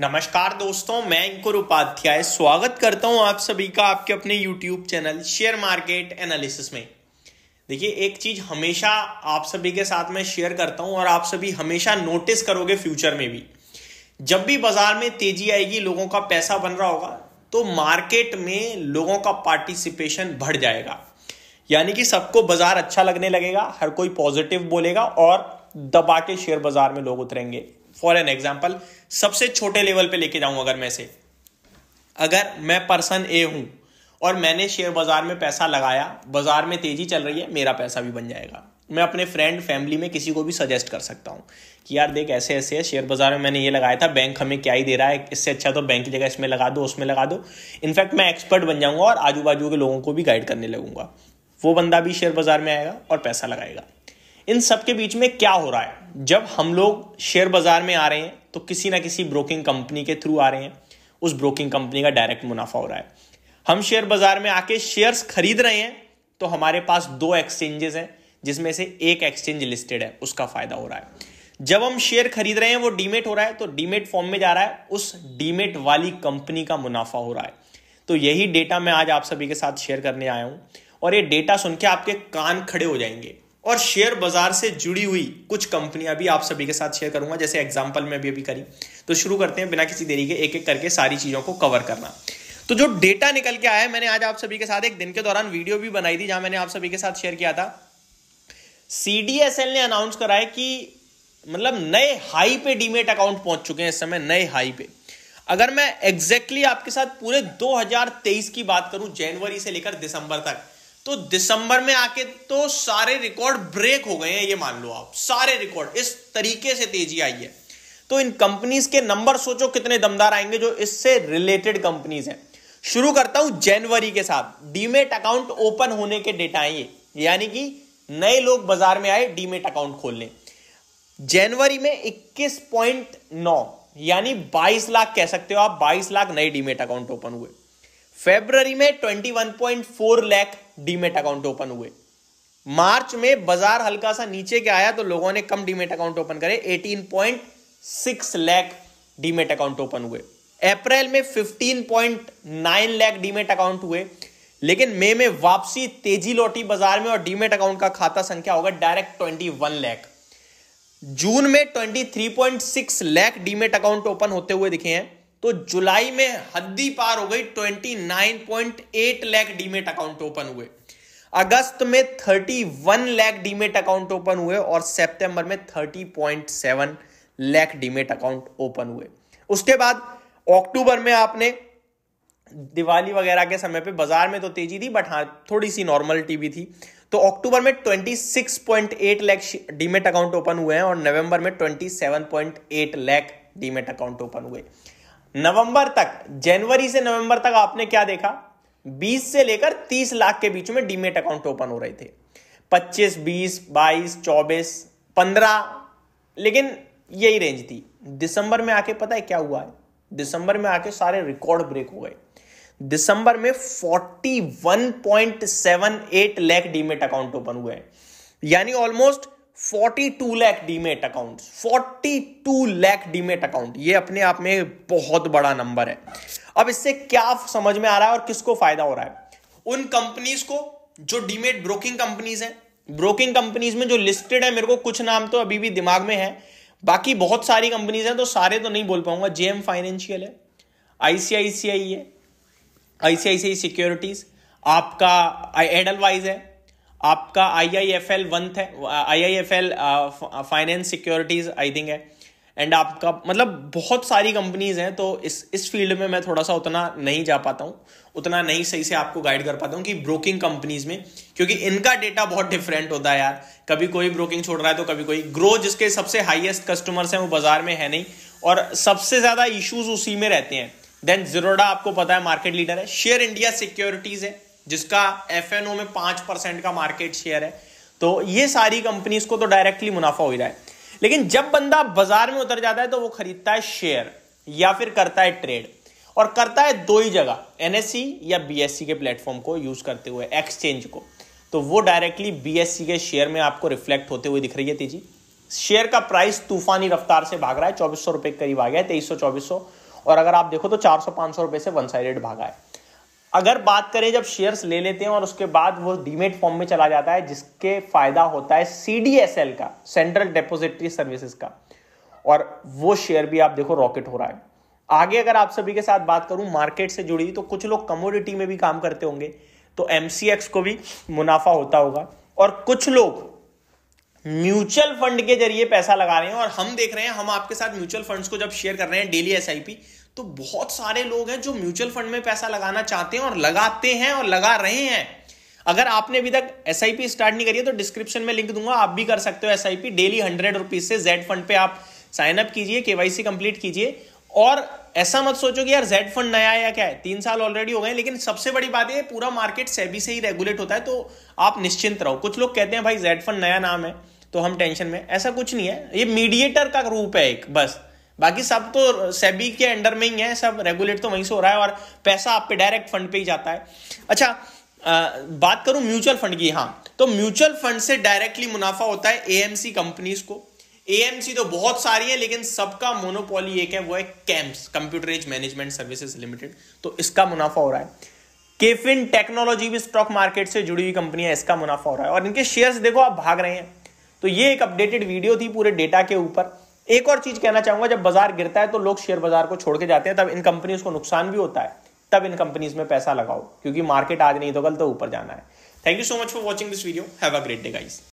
नमस्कार दोस्तों मैं इंकुर उपाध्याय स्वागत करता हूं आप सभी का आपके अपने YouTube channel share market analysis में देखिए एक चीज हमेशा आप सभी के साथ मैं शेयर करता हूं और आप सभी हमेशा नोटिस करोगे फ्यूचर में भी जब भी बाजार में तेजी आएगी लोगों का पैसा बन रहा होगा तो मार्केट में लोगों का पार्टिसिपेशन बढ़ जाएगा यानी कि सबको बाजार अच्छा लगने लगेगा हर कोई पॉजिटिव बोलेगा और दबा के शेयर बाजार में लोग उतरेंगे फॉर एन एग्जाम्पल सबसे छोटे लेवल पे लेके जाऊं अगर मैं से अगर मैं पर्सन ए हूं और मैंने शेयर बाजार में पैसा लगाया बाजार में तेजी चल रही है मेरा पैसा भी बन जाएगा मैं अपने फ्रेंड फैमिली में किसी को भी सजेस्ट कर सकता हूँ कि यार देख ऐसे ऐसे है शेयर बाजार में मैंने ये लगाया था बैंक हमें क्या ही दे रहा है इससे अच्छा तो बैंक की जगह इसमें लगा दो उसमें लगा दो इनफैक्ट मैं एक्सपर्ट बन जाऊंगा और आजू बाजू के लोगों को भी गाइड करने लगूंगा वो बंदा भी शेयर बाजार में आएगा और पैसा लगाएगा इन सब के बीच में क्या हो रहा है जब हम लोग शेयर बाजार में आ रहे हैं तो किसी ना किसी ब्रोकिंग कंपनी के थ्रू आ रहे हैं उस ब्रोकिंग कंपनी का डायरेक्ट मुनाफा हो रहा है हम शेयर बाजार में आके शेयर्स खरीद रहे हैं तो हमारे पास दो एक्सचेंजेस हैं जिसमें से एक एक्सचेंज लिस्टेड है उसका फायदा हो रहा है जब हम शेयर खरीद रहे हैं वो डीमेट हो रहा है तो डीमेट फॉर्म में जा रहा है उस डीमेट वाली कंपनी का मुनाफा हो रहा है तो यही डेटा मैं आज आप सभी के साथ शेयर करने आया हूं और ये डेटा सुन के आपके कान खड़े हो जाएंगे और शेयर बाजार से जुड़ी हुई कुछ कंपनियां भी आप सभी के साथ शेयर करूंगा जैसे एग्जाम्पल में भी अभी करी तो शुरू करते हैं बिना किसी देरी के एक एक करके सारी चीजों को कवर करना तो जो डेटा निकल के आया है मैंने आज आप सभी के साथ एक दिन के दौरान वीडियो भी बनाई थी जहां मैंने आप सभी के साथ शेयर किया था सीडीएसएल ने अनाउंस करा है कि मतलब नए हाई पे डीमेट अकाउंट पहुंच चुके हैं इस समय नए हाई पे अगर मैं एग्जैक्टली exactly आपके साथ पूरे 2023 की बात करूं जनवरी से लेकर दिसंबर तक तो दिसंबर में आके तो सारे रिकॉर्ड ब्रेक हो गए हैं ये मान लो आप सारे रिकॉर्ड इस तरीके से तेजी आई है तो इन कंपनीज के नंबर सोचो कितने दमदार आएंगे जो इससे रिलेटेड कंपनीज हैं शुरू करता हूं जनवरी के साथ डीमेट अकाउंट ओपन होने के डेटा आए यानी कि नए लोग बाजार में आए डीमेट अकाउंट खोलने जनवरी में 21.9 यानी 22 लाख कह सकते हो आप 22 लाख नए डीमेट अकाउंट ओपन हुए फेब्रवरी में 21.4 लाख डीमेट अकाउंट ओपन हुए मार्च में बाजार हल्का सा नीचे के आया तो लोगों ने कम डीमेट अकाउंट ओपन करे 18.6 लाख डीमेट अकाउंट ओपन हुए अप्रैल में 15.9 लाख डीमेट अकाउंट हुए लेकिन मई में वापसी तेजी लौटी बाजार में और डीमेट अकाउंट का खाता संख्या होगा डायरेक्ट 21 लाख जून में 23.6 लाख डीमेट अकाउंट ओपन होते हुए दिखे हैं तो जुलाई में हद्दी पार हो गई 29.8 लाख डीमेट अकाउंट ओपन हुए अगस्त में 31 लाख डीमेट अकाउंट ओपन हुए और सितंबर में 30.7 लाख डीमेट अकाउंट ओपन हुए उसके बाद अक्टूबर में आपने दिवाली वगैरह के समय पे बाजार में तो तेजी थी बट हाँ थोड़ी सी नॉर्मलिटी भी थी तो अक्टूबर में 26.8 लाख डीमेट अकाउंट ओपन हुए हैं और नवंबर में 27.8 लाख डीमेट अकाउंट ओपन हुए नवंबर तक जनवरी से नवंबर तक आपने क्या देखा 20 से लेकर 30 लाख के बीच में डीमेट अकाउंट ओपन हो रहे थे 25, 20, 22, 24, 15 लेकिन यही रेंज थी दिसंबर में आके पता है क्या हुआ है दिसंबर में आके सारे रिकॉर्ड ब्रेक हो गए दिसंबर में 41.78 लाख डीमेट अकाउंट ओपन हुए हैं यानी almost 42 lakh demat account 42 lakh demat account ये अपने आप में बहुत बड़ा नंबर है अब इससे क्या समझ में आ रहा है और किसको फायदा हो रहा है उन कंपनीज को जो डीमेट ब्रोकिंग कंपनीज हैं ब्रोकिंग कंपनीज में जो लिस्टेड है मेरे को कुछ नाम तो अभी भी दिमाग में है बाकी बहुत सारी कंपनीज हैं तो सारे तो नहीं बोल पाऊंगा जेएम फाइनेंशियल है आईसीआईसीआई e है आईसीआईसीआई सिक्योरिटीज e आपका एडलवाइज है आपका I I F L one है I I F L finance securities I think है एंड आपका मतलब बहुत सारी कंपनीज हैं तो इस इस फील्ड में मैं थोड़ा सा उतना नहीं जा पाता हूँ उतना नहीं सही से आपको गाइड कर पाता हूँ कि ब्रोकिंग कंपनीज में क्योंकि इनका डेटा बहुत डिफरेंट होता है यार कभी कोई ब्रोकिंग छोड़ रहा है तो कभी कोई ग्रो जिसके सबसे हाइएस्ट कस्टमर्स हैं वो बाजार में है नहीं और सबसे ज़्यादा इश्यूज उसी में रहते हैं देन जीरोडा आपको पता है मार्केट लीडर है शेयर इंडिया सिक्योरिटीज़ है जिसका एफ में पांच परसेंट का मार्केट शेयर है तो ये सारी कंपनीज को तो डायरेक्टली मुनाफा हो जाए रहा है लेकिन जब बंदा बाजार में उतर जाता है तो वो खरीदता है शेयर या फिर करता है ट्रेड और करता है दो ही जगह एनएससी e या बीएससी e के प्लेटफॉर्म को यूज करते हुए एक्सचेंज को तो वो डायरेक्टली बीएससी e के शेयर में आपको रिफ्लेक्ट होते हुए दिख रही है तेजी शेयर का प्राइस तूफानी रफ्तार से भाग रहा है चौबीस सौ रुपए के करीब आ गया है तेईस सौ चौबीस सौ और अगर आप देखो तो चार सौ पांच सौ रुपए से वन साइडेड भागा है अगर बात करें जब शेयर्स ले लेते हैं और उसके बाद वो डीमेट फॉर्म में चला जाता है जिसके फायदा होता है सी का सेंट्रल डिपोजिटरी सर्विसेज का और वो शेयर भी आप देखो रॉकेट हो रहा है आगे अगर आप सभी के साथ बात करूं मार्केट से जुड़ी तो कुछ लोग कमोडिटी में भी काम करते होंगे तो एमसीएक्स को भी मुनाफा होता होगा और कुछ लोग म्यूचुअल फंड के जरिए पैसा लगा रहे हैं और हम देख रहे हैं हम आपके साथ म्यूचुअल फंड्स को जब शेयर कर रहे हैं डेली एसआईपी तो बहुत सारे लोग हैं जो म्यूचुअल फंड में पैसा लगाना चाहते हैं और लगाते हैं और लगा रहे हैं अगर आपने अभी तक एस स्टार्ट नहीं करी है तो डिस्क्रिप्शन में लिंक दूंगा आप भी कर सकते हो एस डेली हंड्रेड रुपीज से जेड फंड पे आप साइन अप कीजिए केवाईसी कंप्लीट कीजिए और ऐसा मत सोचो कि यार जेड फंड नया या क्या है तीन साल ऑलरेडी हो गए लेकिन सबसे बड़ी बात है पूरा मार्केट सेबी e से ही रेगुलेट होता है तो आप निश्चिंत रहो कुछ लोग कहते हैं भाई जेड फंड नया नाम है तो हम टेंशन में ऐसा कुछ नहीं है ये मीडिएटर का रूप है एक बस बाकी सब तो सेबी के अंडर में ही है सब रेगुलेट तो वहीं से हो रहा है और पैसा आप पे डायरेक्ट फंड पे ही जाता है अच्छा आ, बात करूं म्यूचुअल फंड की हाँ तो म्यूचुअल फंड से डायरेक्टली मुनाफा होता है एएमसी कंपनीज को एएमसी तो बहुत सारी है लेकिन सबका मोनोपोली एक है वो है computer age management services limited तो इसका मुनाफा हो रहा है केफिन टेक्नोलॉजी भी स्टॉक मार्केट से जुड़ी हुई कंपनी है इसका मुनाफा हो रहा है और इनके शेयर्स देखो आप भाग रहे हैं तो ये एक अपडेटेड वीडियो थी पूरे डेटा के ऊपर एक और चीज कहना चाहूंगा जब बाजार गिरता है तो लोग शेयर बाजार को छोड़ के जाते हैं तब इन कंपनीज को नुकसान भी होता है तब इन कंपनीज में पैसा लगाओ क्योंकि मार्केट आज नहीं तो कल तो ऊपर जाना है thank you so much for watching this video have a great day guys